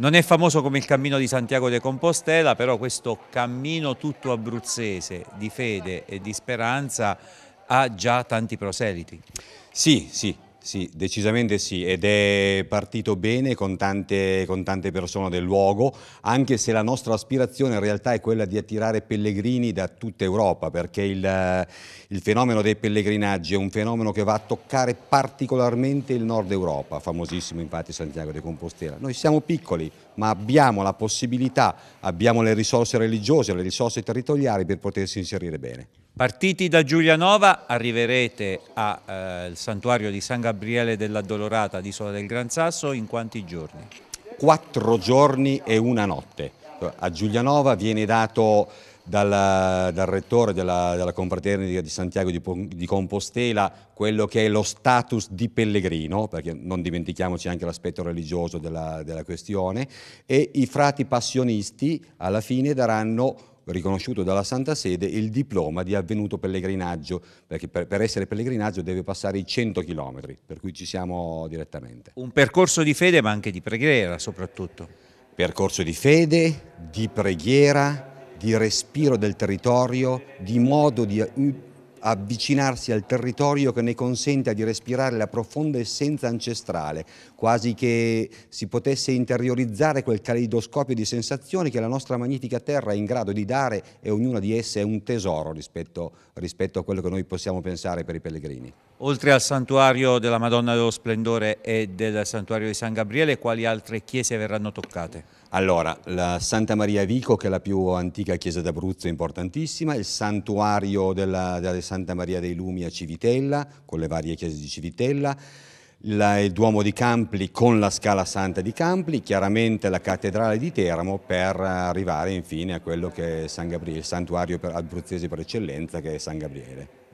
Non è famoso come il cammino di Santiago de Compostela, però questo cammino tutto abruzzese di fede e di speranza ha già tanti proseliti. Sì, sì, sì, decisamente sì, ed è partito bene con tante, con tante, persone del luogo, anche se la nostra aspirazione in realtà è quella di attirare pellegrini da tutta Europa, perché il, il fenomeno dei pellegrinaggi è un fenomeno che va a toccare particolarmente il nord Europa, famosissimo infatti Santiago de Compostela. Noi siamo piccoli, ma abbiamo la possibilità, abbiamo le risorse religiose, le risorse territoriali per potersi inserire bene. Partiti da Giulianova arriverete al eh, santuario di San Gabriele dell'Addolorata di Sola del Gran Sasso in quanti giorni? Quattro giorni e una notte. A Giulianova viene dato dal, dal rettore della, della confraternita di Santiago di, di, Compostela quello che è lo status di pellegrino, perché non dimentichiamoci anche l'aspetto religioso della, della questione, e i frati passionisti alla fine daranno riconosciuto dalla Santa Sede il diploma di avvenuto pellegrinaggio, perché per, per essere pellegrinaggio deve passare i 100 km, per cui ci siamo direttamente. Un percorso di fede ma anche di preghiera soprattutto. Percorso di fede, di preghiera, di respiro del territorio, di modo di avvicinarsi al territorio che ne consenta di respirare la profonda essenza ancestrale, quasi che si potesse interiorizzare quel caleidoscopio di sensazioni che la nostra magnifica terra è in grado di dare e ognuna di esse è un tesoro rispetto, rispetto a quello che noi possiamo pensare per i pellegrini. Oltre al santuario della Madonna dello Splendore e del santuario di San Gabriele, quali altre chiese verranno toccate? Allora, la Santa Maria Vico, che è la più antica chiesa d'Abruzzo, è importantissima, il santuario della, della Santa Maria dei Lumi a Civitella, con le varie chiese di Civitella, la, il Duomo di Campli con la Scala Santa di Campli, chiaramente la cattedrale di Teramo per arrivare infine a quello che è San Gabriele, il santuario per, abruzzese per eccellenza che è San Gabriele.